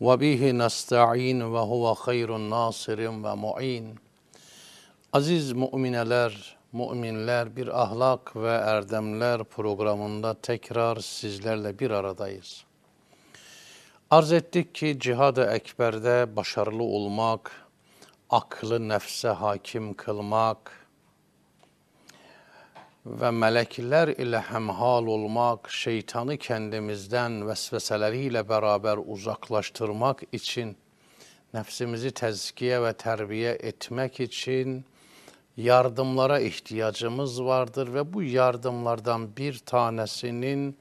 ve نَسْتَعِينُ وَهُوَ خَيْرُ ve وَمُعِينَ Aziz mu'mineler, müminler bir ahlak ve erdemler programında tekrar sizlerle bir aradayız. Arz ettik ki cihad-ı ekberde başarılı olmak, aklı nefse hakim kılmak, ve melekler ile hemhal olmak, şeytanı kendimizden vesveseleriyle beraber uzaklaştırmak için, nefsimizi tezkiye ve terbiye etmek için yardımlara ihtiyacımız vardır ve bu yardımlardan bir tanesinin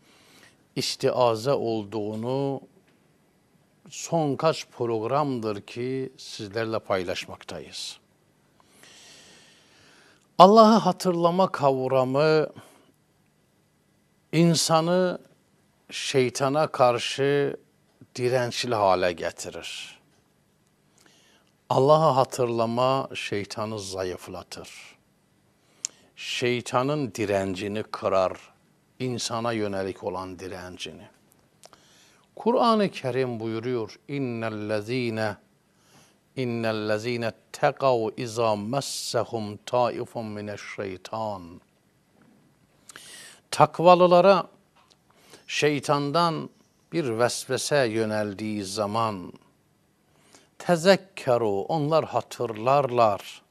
istiaze olduğunu son kaç programdır ki sizlerle paylaşmaktayız. Allah'ı hatırlama kavramı insanı şeytana karşı dirençli hale getirir. Allah'ı hatırlama şeytanı zayıflatır. Şeytanın direncini kırar, insana yönelik olan direncini. Kur'an-ı Kerim buyuruyor, اِنَّ الَّذ۪ينَ İnnellezîne tegav izâ messehum taifun mineşşeytân. Takvalılara şeytandan bir vesvese yöneldiği zaman tezekkeru onlar hatırlarlar.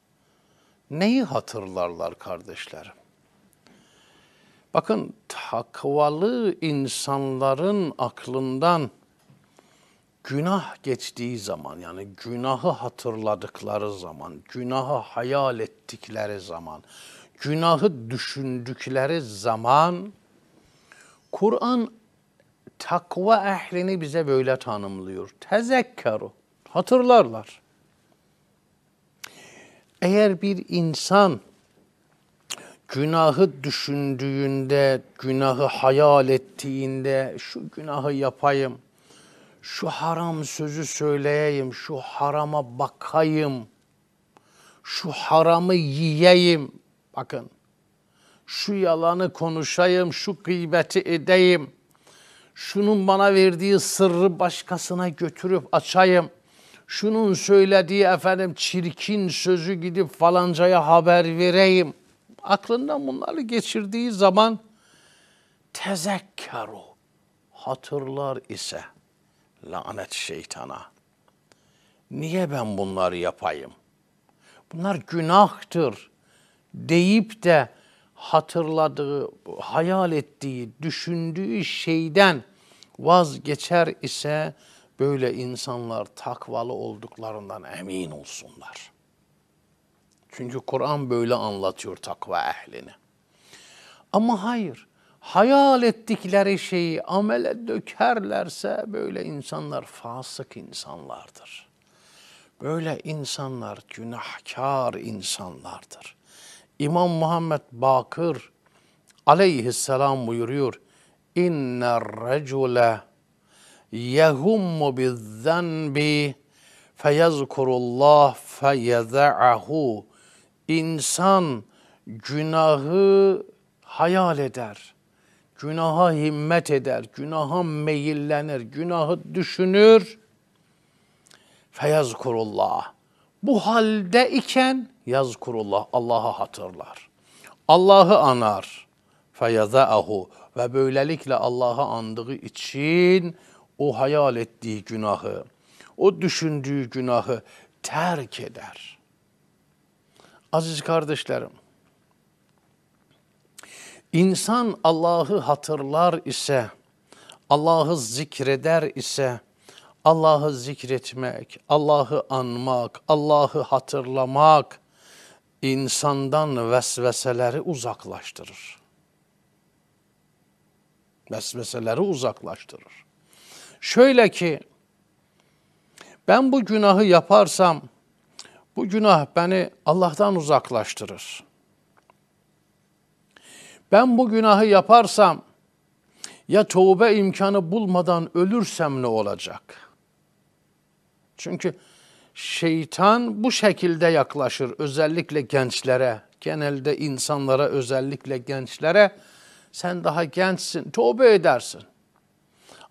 Neyi hatırlarlar kardeşlerim? Bakın takvalı insanların aklından günah geçtiği zaman yani günahı hatırladıkları zaman, günahı hayal ettikleri zaman, günahı düşündükleri zaman Kur'an takva ehlini bize böyle tanımlıyor. Tezekkeru, hatırlarlar. Eğer bir insan günahı düşündüğünde, günahı hayal ettiğinde, şu günahı yapayım, şu haram sözü söyleyeyim, şu harama bakayım, şu haramı yiyeyim. Bakın, şu yalanı konuşayım, şu gıybeti edeyim, şunun bana verdiği sırrı başkasına götürüp açayım, şunun söylediği efendim çirkin sözü gidip falancaya haber vereyim. Aklından bunları geçirdiği zaman tezekkaru hatırlar ise.'' Lanet şeytana. Niye ben bunları yapayım? Bunlar günahtır deyip de hatırladığı, hayal ettiği, düşündüğü şeyden vazgeçer ise böyle insanlar takvalı olduklarından emin olsunlar. Çünkü Kur'an böyle anlatıyor takva ehlini. Ama hayır, hayal ettikleri şeyi amele dökerlerse böyle insanlar fasık insanlardır. Böyle insanlar günahkar insanlardır. İmam Muhammed Bakır aleyhisselam buyuruyor. İnne recule yehummu bizzanbi feyezkurullah feyeza'ahu. İnsan günahı hayal eder.'' günaha himmet eder, günaha meyillenir, günahı düşünür. Feyaz kurullah. Bu halde iken yaz kurullah. Allah'a hatırlar. Allah'ı anar. Feyaza ahu Ve böylelikle Allah'a andığı için o hayal ettiği günahı, o düşündüğü günahı terk eder. Aziz kardeşlerim, İnsan Allah'ı hatırlar ise, Allah'ı zikreder ise, Allah'ı zikretmek, Allah'ı anmak, Allah'ı hatırlamak insandan vesveseleri uzaklaştırır. Vesveseleri uzaklaştırır. Şöyle ki ben bu günahı yaparsam bu günah beni Allah'tan uzaklaştırır. Ben bu günahı yaparsam ya tövbe imkanı bulmadan ölürsem ne olacak? Çünkü şeytan bu şekilde yaklaşır özellikle gençlere, genelde insanlara özellikle gençlere. Sen daha gençsin, tövbe edersin.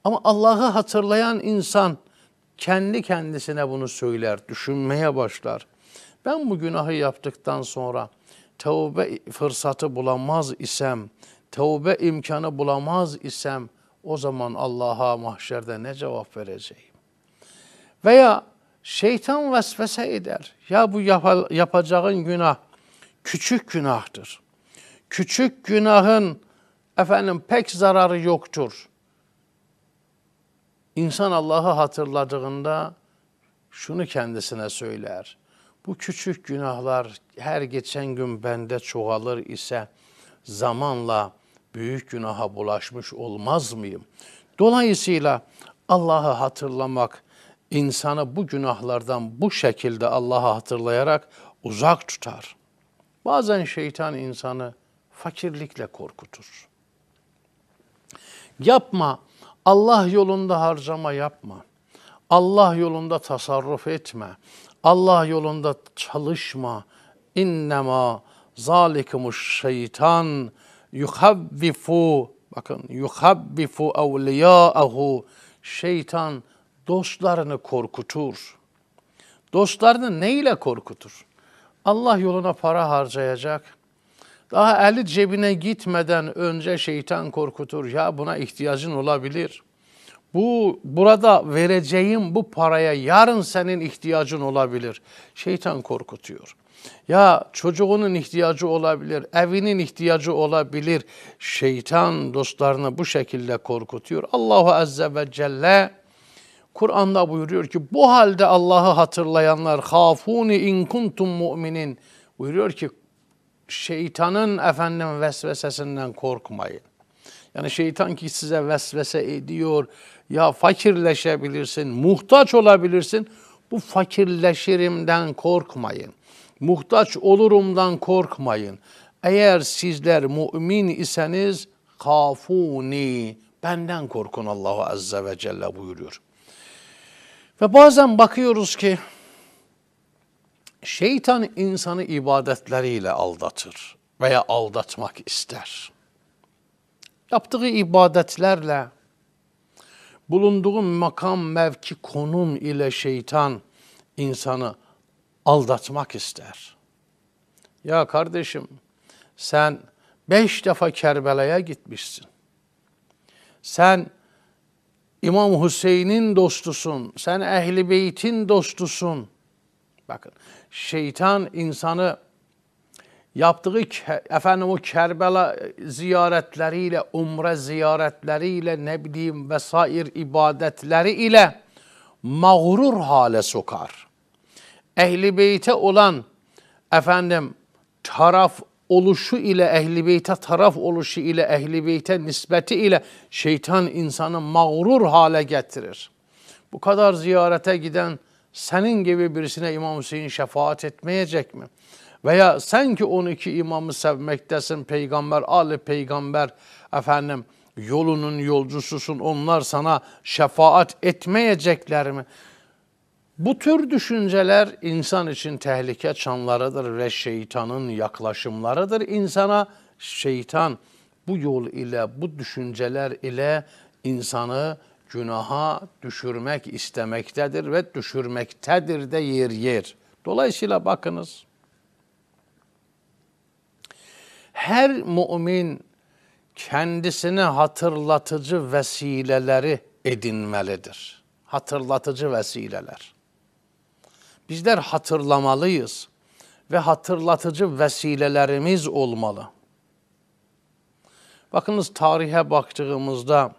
Ama Allah'ı hatırlayan insan kendi kendisine bunu söyler, düşünmeye başlar. Ben bu günahı yaptıktan sonra tevbe fırsatı bulamaz isem, tevbe imkanı bulamaz isem o zaman Allah'a mahşerde ne cevap vereceğim? Veya şeytan vesvese eder. Ya bu yapacağın günah küçük günahtır. Küçük günahın efendim pek zararı yoktur. İnsan Allah'ı hatırladığında şunu kendisine söyler. Bu küçük günahlar her geçen gün bende çoğalır ise zamanla büyük günaha bulaşmış olmaz mıyım? Dolayısıyla Allah'ı hatırlamak insanı bu günahlardan bu şekilde Allah'ı hatırlayarak uzak tutar. Bazen şeytan insanı fakirlikle korkutur. Yapma, Allah yolunda harcama yapma. Allah yolunda tasarruf etme. Allah yolunda çalışma. İnnema zalikumuş şeytan yuhabbifu bakın yuhabbifu evliyâehu şeytan dostlarını korkutur. Dostlarını neyle korkutur? Allah yoluna para harcayacak. Daha eli cebine gitmeden önce şeytan korkutur. Ya buna ihtiyacın olabilir bu burada vereceğim bu paraya yarın senin ihtiyacın olabilir. Şeytan korkutuyor. Ya çocuğunun ihtiyacı olabilir, evinin ihtiyacı olabilir. Şeytan dostlarını bu şekilde korkutuyor. Allahu Azze ve Celle Kur'an'da buyuruyor ki bu halde Allah'ı hatırlayanlar hafuni in kuntum mu'minin buyuruyor ki şeytanın efendim vesvesesinden korkmayın. Yani şeytan ki size vesvese ediyor. Ya fakirleşebilirsin, muhtaç olabilirsin. Bu fakirleşirimden korkmayın. Muhtaç olurumdan korkmayın. Eğer sizler mümin iseniz kafuni benden korkun Allahu Azze ve Celle buyuruyor. Ve bazen bakıyoruz ki şeytan insanı ibadetleriyle aldatır veya aldatmak ister yaptığı ibadetlerle, bulunduğu makam, mevki, konum ile şeytan insanı aldatmak ister. Ya kardeşim sen beş defa Kerbela'ya gitmişsin. Sen İmam Hüseyin'in dostusun, sen Ehli Beyt'in dostusun. Bakın şeytan insanı yaptığı efendim o Kerbela ziyaretleriyle, umre ziyaretleriyle, ne bileyim vesair ibadetleri ile mağrur hale sokar. Ehli beyte olan efendim taraf oluşu ile ehli beyte taraf oluşu ile ehli beyte nisbeti ile şeytan insanı mağrur hale getirir. Bu kadar ziyarete giden senin gibi birisine İmam Hüseyin şefaat etmeyecek mi? Veya sen ki 12 imamı sevmektesin peygamber, Ali peygamber efendim yolunun yolcususun onlar sana şefaat etmeyecekler mi? Bu tür düşünceler insan için tehlike çanlarıdır ve şeytanın yaklaşımlarıdır. insana şeytan bu yol ile bu düşünceler ile insanı günaha düşürmek istemektedir ve düşürmektedir de yer yer. Dolayısıyla bakınız her mümin kendisine hatırlatıcı vesileleri edinmelidir. Hatırlatıcı vesileler. Bizler hatırlamalıyız ve hatırlatıcı vesilelerimiz olmalı. Bakınız tarihe baktığımızda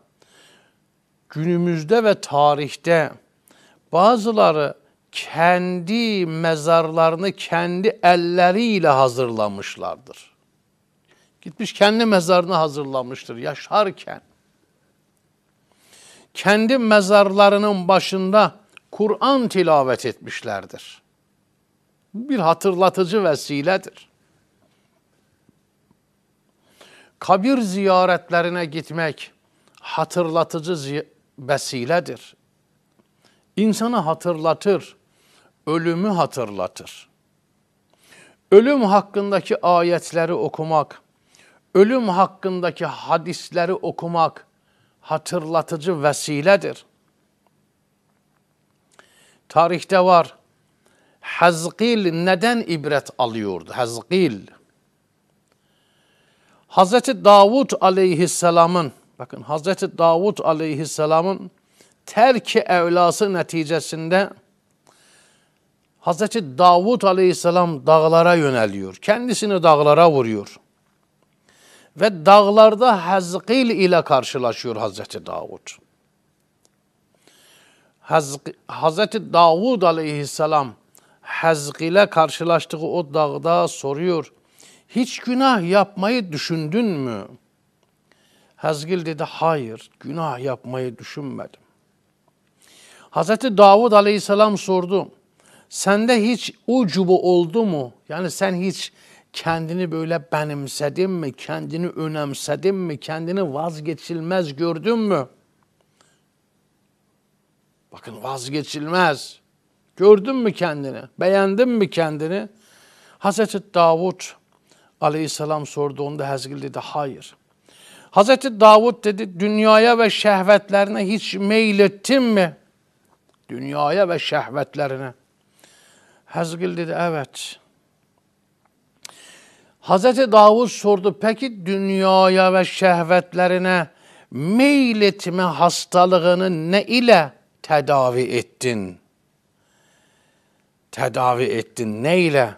günümüzde ve tarihte bazıları kendi mezarlarını kendi elleriyle hazırlamışlardır. Gitmiş kendi mezarını hazırlamıştır yaşarken. Kendi mezarlarının başında Kur'an tilavet etmişlerdir. Bu bir hatırlatıcı vesiledir. Kabir ziyaretlerine gitmek hatırlatıcı vesiledir. İnsanı hatırlatır, ölümü hatırlatır. Ölüm hakkındaki ayetleri okumak, ölüm hakkındaki hadisleri okumak hatırlatıcı vesiledir. Tarihte var. Hazgil neden ibret alıyordu? Hazgil. Hazreti Davud aleyhisselamın, bakın Hazreti Davud aleyhisselamın terki evlası neticesinde Hazreti Davud aleyhisselam dağlara yöneliyor. Kendisini dağlara vuruyor ve dağlarda Hazkil ile karşılaşıyor Hazreti Davud. Hazreti Davud aleyhisselam Hazkil'e karşılaştığı o dağda soruyor. Hiç günah yapmayı düşündün mü? Hazgil dedi hayır günah yapmayı düşünmedim. Hazreti Davud aleyhisselam sordu. Sende hiç ucubu oldu mu? Yani sen hiç kendini böyle benimsedin mi, kendini önemsedin mi, kendini vazgeçilmez gördün mü? Bakın vazgeçilmez. Gördün mü kendini? Beğendin mi kendini? Hazreti Davud aleyhisselam sordu onda Hezgil dedi hayır. Hazreti Davud dedi dünyaya ve şehvetlerine hiç meylettin mi? Dünyaya ve şehvetlerine. Hezgil dedi evet. Hazreti Davud sordu peki dünyaya ve şehvetlerine meyletme hastalığını ne ile tedavi ettin? Tedavi ettin ne ile?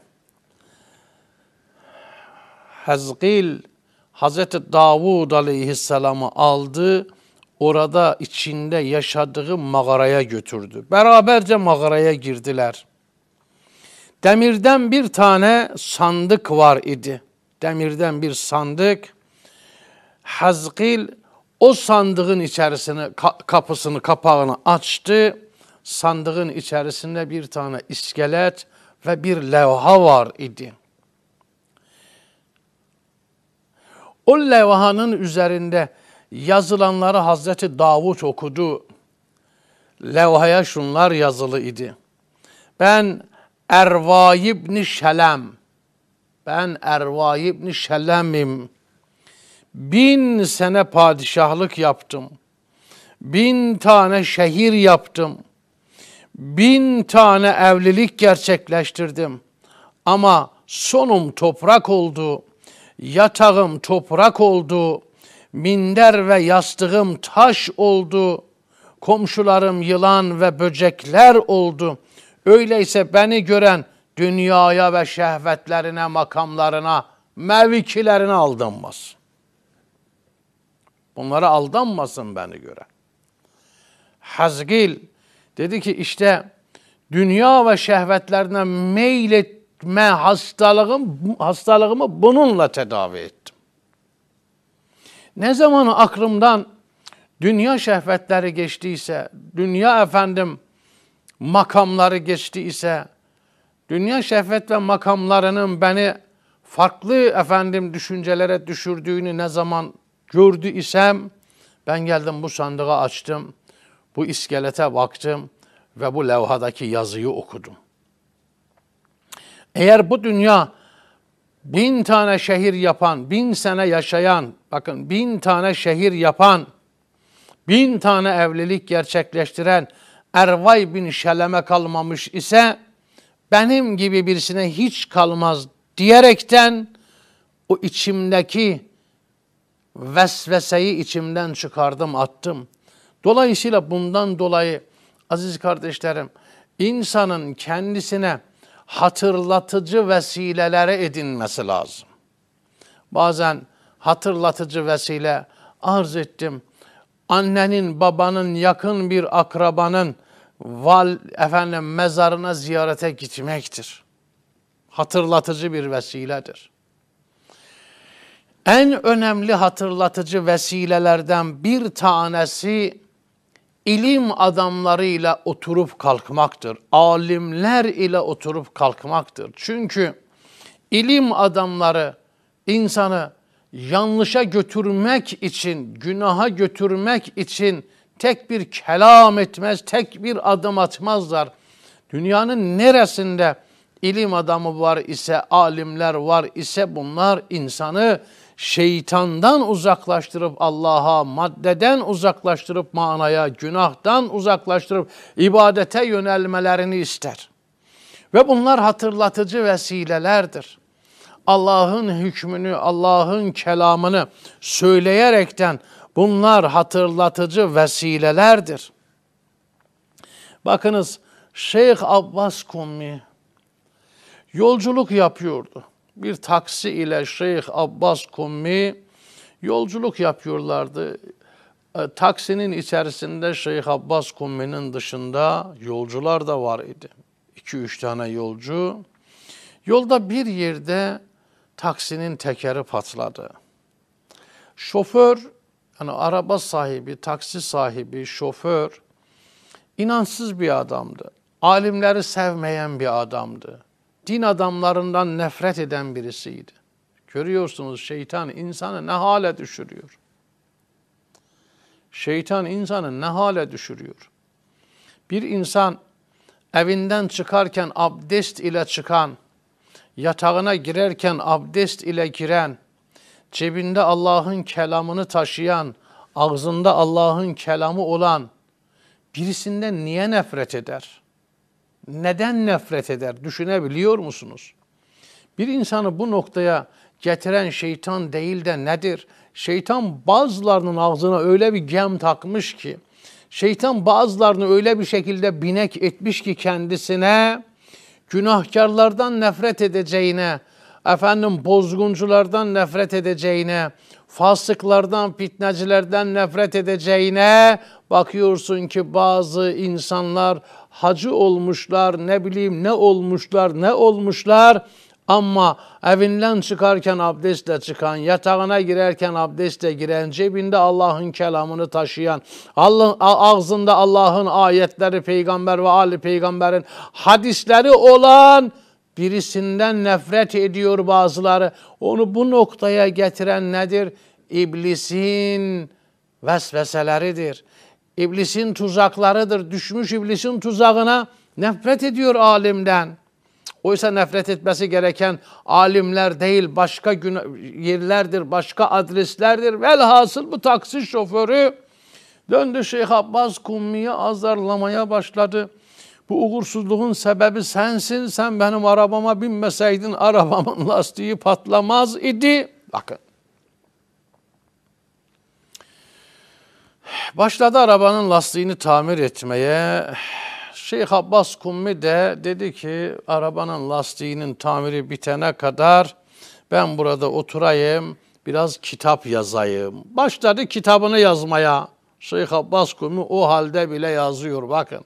Hezgil Hazreti Davud aleyhisselamı aldı, orada içinde yaşadığı mağaraya götürdü. Beraberce mağaraya girdiler. Demirden bir tane sandık var idi. Demirden bir sandık. Hazkil o sandığın içerisine kapısını kapağını açtı. Sandığın içerisinde bir tane iskelet ve bir levha var idi. O levhanın üzerinde yazılanları Hazreti Davut okudu. Levhaya şunlar yazılı idi. Ben Ervay ibn Şelem. Ben Ervay ibn Şelem'im. Bin sene padişahlık yaptım. Bin tane şehir yaptım. Bin tane evlilik gerçekleştirdim. Ama sonum toprak oldu. Yatağım toprak oldu. Minder ve yastığım taş oldu. Komşularım yılan ve böcekler oldu.'' Öyleyse beni gören dünyaya ve şehvetlerine, makamlarına, mevkilerine aldanmasın. Bunlara aldanmasın beni gören. Hazgil dedi ki işte dünya ve şehvetlerine meyletme hastalığım, hastalığımı bununla tedavi ettim. Ne zaman aklımdan dünya şehvetleri geçtiyse, dünya efendim makamları geçti ise, dünya şehvet ve makamlarının beni farklı efendim düşüncelere düşürdüğünü ne zaman gördü isem, ben geldim bu sandığı açtım, bu iskelete baktım ve bu levhadaki yazıyı okudum. Eğer bu dünya bin tane şehir yapan, bin sene yaşayan, bakın bin tane şehir yapan, bin tane evlilik gerçekleştiren, Ervay bin Şelem'e kalmamış ise benim gibi birisine hiç kalmaz diyerekten o içimdeki vesveseyi içimden çıkardım attım. Dolayısıyla bundan dolayı aziz kardeşlerim insanın kendisine hatırlatıcı vesilelere edinmesi lazım. Bazen hatırlatıcı vesile arz ettim annenin, babanın, yakın bir akrabanın val efendim mezarına ziyarete gitmektir. Hatırlatıcı bir vesiledir. En önemli hatırlatıcı vesilelerden bir tanesi ilim adamlarıyla oturup kalkmaktır. Alimler ile oturup kalkmaktır. Çünkü ilim adamları insanı yanlışa götürmek için, günaha götürmek için tek bir kelam etmez, tek bir adım atmazlar. Dünyanın neresinde ilim adamı var ise, alimler var ise bunlar insanı şeytandan uzaklaştırıp Allah'a, maddeden uzaklaştırıp manaya, günahtan uzaklaştırıp ibadete yönelmelerini ister. Ve bunlar hatırlatıcı vesilelerdir. Allah'ın hükmünü, Allah'ın kelamını söyleyerekten bunlar hatırlatıcı vesilelerdir. Bakınız Şeyh Abbas Kummi yolculuk yapıyordu. Bir taksi ile Şeyh Abbas Kummi yolculuk yapıyorlardı. E, taksinin içerisinde Şeyh Abbas Kummi'nin dışında yolcular da var idi. 2-3 tane yolcu. Yolda bir yerde taksinin tekeri patladı. Şoför, yani araba sahibi, taksi sahibi, şoför inansız bir adamdı. Alimleri sevmeyen bir adamdı. Din adamlarından nefret eden birisiydi. Görüyorsunuz şeytan insanı ne hale düşürüyor. Şeytan insanı ne hale düşürüyor. Bir insan evinden çıkarken abdest ile çıkan yatağına girerken abdest ile giren, cebinde Allah'ın kelamını taşıyan, ağzında Allah'ın kelamı olan birisinden niye nefret eder? Neden nefret eder? Düşünebiliyor musunuz? Bir insanı bu noktaya getiren şeytan değil de nedir? Şeytan bazılarının ağzına öyle bir gem takmış ki, şeytan bazılarını öyle bir şekilde binek etmiş ki kendisine, günahkarlardan nefret edeceğine, efendim bozgunculardan nefret edeceğine, fasıklardan, fitnecilerden nefret edeceğine bakıyorsun ki bazı insanlar hacı olmuşlar, ne bileyim ne olmuşlar, ne olmuşlar ama evinden çıkarken abdestle çıkan, yatağına girerken abdestle giren, cebinde Allah'ın kelamını taşıyan, Allah, ağzında Allah'ın ayetleri, peygamber ve Ali peygamberin hadisleri olan birisinden nefret ediyor bazıları. Onu bu noktaya getiren nedir? İblisin vesveseleridir. İblisin tuzaklarıdır. Düşmüş iblisin tuzağına nefret ediyor alimden. Oysa nefret etmesi gereken alimler değil, başka yerlerdir, başka adreslerdir. Velhasıl bu taksi şoförü döndü Şeyh Abbas Kummi'yi azarlamaya başladı. Bu uğursuzluğun sebebi sensin, sen benim arabama binmeseydin arabamın lastiği patlamaz idi. Bakın. Başladı arabanın lastiğini tamir etmeye. Şeyh Abbas Kummi de dedi ki arabanın lastiğinin tamiri bitene kadar ben burada oturayım biraz kitap yazayım. Başladı kitabını yazmaya. Şeyh Abbas Kummi o halde bile yazıyor bakın.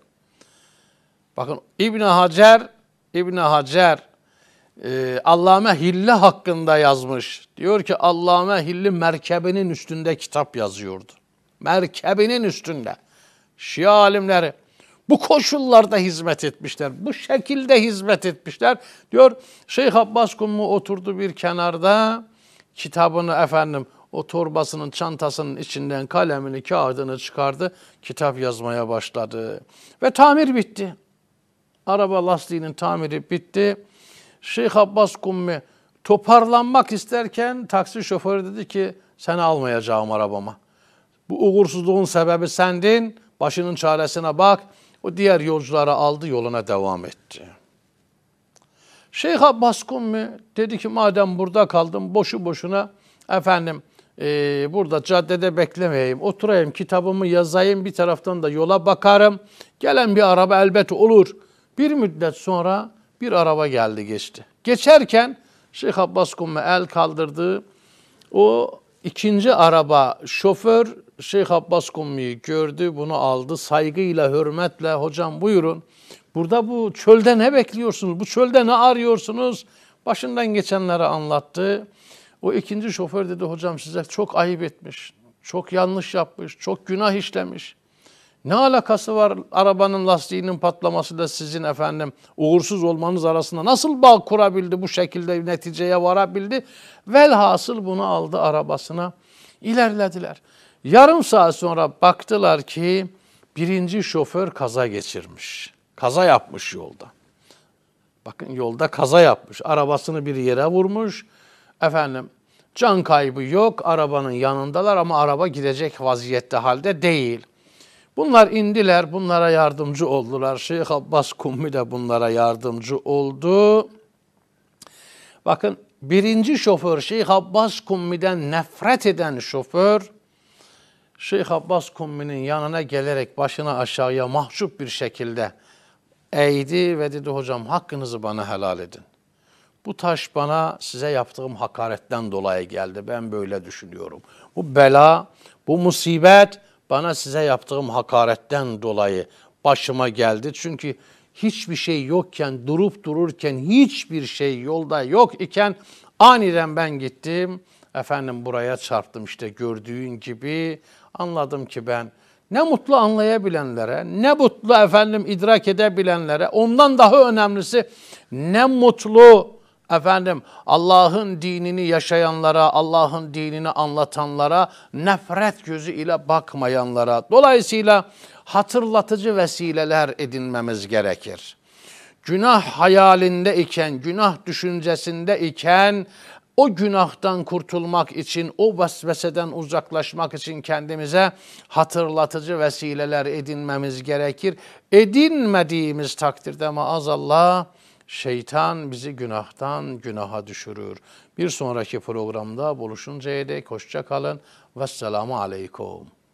Bakın İbn Hacer İbn Hacer e, Allame Hilli hakkında yazmış. Diyor ki Allame Hilli merkebinin üstünde kitap yazıyordu. Merkebinin üstünde. Şia alimleri bu koşullarda hizmet etmişler. Bu şekilde hizmet etmişler. Diyor Şeyh Abbas Kumlu oturdu bir kenarda kitabını efendim o torbasının çantasının içinden kalemini kağıdını çıkardı. Kitap yazmaya başladı. Ve tamir bitti. Araba lastiğinin tamiri bitti. Şeyh Abbas Kummi toparlanmak isterken taksi şoförü dedi ki seni almayacağım arabama. Bu uğursuzluğun sebebi sendin. Başının çaresine bak.'' O diğer yolcuları aldı yoluna devam etti. Şeyh Abbas Kummi dedi ki madem burada kaldım boşu boşuna efendim e, burada caddede beklemeyeyim. Oturayım kitabımı yazayım bir taraftan da yola bakarım. Gelen bir araba elbet olur. Bir müddet sonra bir araba geldi geçti. Geçerken Şeyh Abbas Kummi el kaldırdı. O ikinci araba şoför Şeyh Abbas Kummi'yi gördü, bunu aldı saygıyla, hürmetle. Hocam buyurun. Burada bu çölde ne bekliyorsunuz? Bu çölde ne arıyorsunuz? Başından geçenleri anlattı. O ikinci şoför dedi hocam size çok ayıp etmiş. Çok yanlış yapmış, çok günah işlemiş. Ne alakası var arabanın lastiğinin patlaması da sizin efendim uğursuz olmanız arasında nasıl bağ kurabildi bu şekilde neticeye varabildi? Velhasıl bunu aldı arabasına ilerlediler. Yarım saat sonra baktılar ki birinci şoför kaza geçirmiş. Kaza yapmış yolda. Bakın yolda kaza yapmış. Arabasını bir yere vurmuş. Efendim can kaybı yok. Arabanın yanındalar ama araba gidecek vaziyette halde değil. Bunlar indiler, bunlara yardımcı oldular. Şeyh Abbas Kummi de bunlara yardımcı oldu. Bakın birinci şoför Şeyh Abbas Kummi'den nefret eden şoför Şeyh Abbas Kummi'nin yanına gelerek başını aşağıya mahcup bir şekilde eğdi ve dedi hocam hakkınızı bana helal edin. Bu taş bana size yaptığım hakaretten dolayı geldi. Ben böyle düşünüyorum. Bu bela, bu musibet bana size yaptığım hakaretten dolayı başıma geldi. Çünkü hiçbir şey yokken, durup dururken, hiçbir şey yolda yok iken aniden ben gittim. Efendim buraya çarptım işte gördüğün gibi Anladım ki ben ne mutlu anlayabilenlere, ne mutlu efendim idrak edebilenlere, ondan daha önemlisi ne mutlu efendim Allah'ın dinini yaşayanlara, Allah'ın dinini anlatanlara, nefret gözü ile bakmayanlara. Dolayısıyla hatırlatıcı vesileler edinmemiz gerekir. Günah hayalinde iken, günah düşüncesinde iken o günahtan kurtulmak için, o vesveseden uzaklaşmak için kendimize hatırlatıcı vesileler edinmemiz gerekir. Edinmediğimiz takdirde maazallah şeytan bizi günahtan günaha düşürür. Bir sonraki programda buluşuncaya dek hoşça kalın. Vesselamu aleykum.